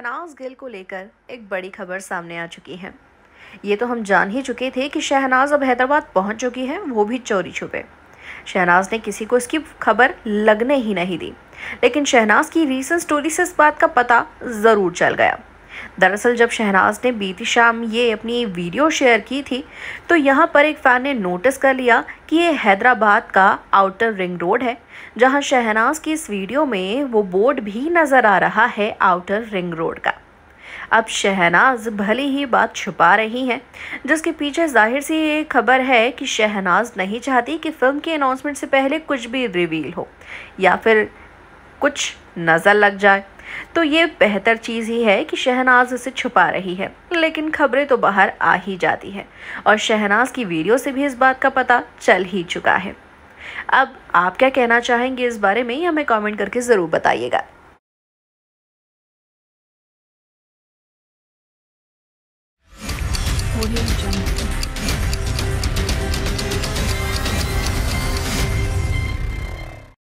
शहनाज गिल को लेकर एक बड़ी खबर सामने आ चुकी है ये तो हम जान ही चुके थे कि शहनाज अब हैदराबाद पहुंच चुकी है वो भी चोरी छुपे शहनाज ने किसी को इसकी खबर लगने ही नहीं दी लेकिन शहनाज की रीसेंट स्टोरी से इस बात का पता ज़रूर चल गया दरअसल जब शहनाज ने बीती शाम ये अपनी वीडियो शेयर की थी तो यहाँ पर एक फ़ैन ने नोटिस कर लिया कि ये हैदराबाद का आउटर रिंग रोड है जहाँ शहनाज की इस वीडियो में वो बोर्ड भी नज़र आ रहा है आउटर रिंग रोड का अब शहनाज भले ही बात छुपा रही हैं जिसके पीछे जाहिर सी ये खबर है कि शहनाज नहीं चाहती कि फिल्म के अनाउंसमेंट से पहले कुछ भी रिवील हो या फिर कुछ नज़र लग जाए तो ये बेहतर चीज़ ही है कि शहनाज उसे छुपा रही है लेकिन खबरें तो बाहर आ ही जाती है और शहनाज की वीडियो से भी इस बात का पता चल ही चुका है अब आप क्या कहना चाहेंगे इस बारे में हमें कमेंट करके ज़रूर बताइएगा